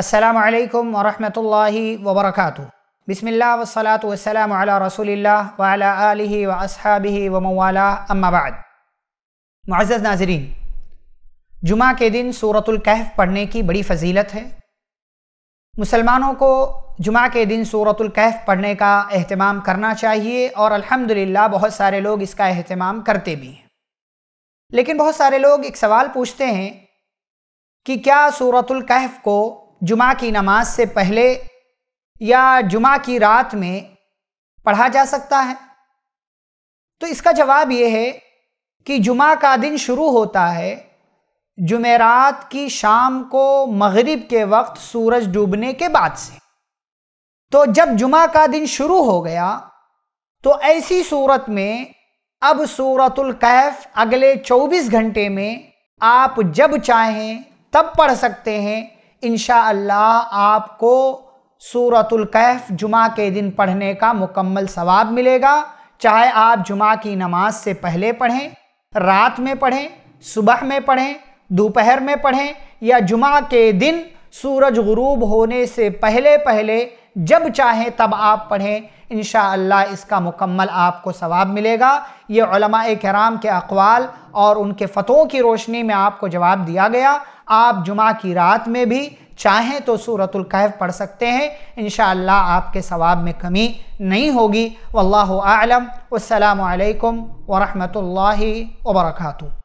अस्सलाम वालेकुम वरहमतुल्लाहि वबरकातु बिस्मिल्लाह वस्सलातु वस्सलाम अला रसूलिल्लाह व अला आलिहि व अस्हाबिहि व मवाला अम्मा बाद मुआज़ नाजरीन जुमा के दिन सूरतुल कहफ पढ़ने की बड़ी फजीलत है मुसलमानों को जुमा के दिन सूरतुल कहफ पढ़ने का अहतमाम करना चाहिए और अल्हम्दुलिल्लाह बहुत सारे लोग इसका अहतमाम करते भी हैं लेकिन बहुत सारे लोग एक सवाल पूछते हैं कि क्या सूरतुल कहफ को जुमा की नमाज से पहले या जुमा की रात में पढ़ा जा सकता है तो इसका जवाब ये है कि जुमा का दिन शुरू होता है जुमेरात की शाम को मगरिब के वक्त सूरज डूबने के बाद से तो जब जुमा का दिन शुरू हो गया तो ऐसी सूरत में अब सूरतुल कैफ अगले 24 घंटे में आप जब चाहें तब पढ़ सकते हैं इन आपको सूरतुल कैफ जुमा के दिन पढ़ने का मुकम्मल सवाब मिलेगा चाहे आप जुमा की नमाज से पहले पढ़ें रात में पढ़ें सुबह में पढ़ें दोपहर में पढ़ें या जुमा के दिन सूरज गरूब होने से पहले पहले जब चाहें तब आप पढ़ें इन इसका मुकम्मल आपको सवाब मिलेगा ये कराम के अकवाल और उनके फ़तों की रोशनी में आपको जवाब दिया गया आप जुमा की रात में भी चाहें तो सूरतुल कैफ पढ़ सकते हैं इन आपके सवाब में कमी नहीं होगी वल्लाह आलम असलकम वरहमल वर्का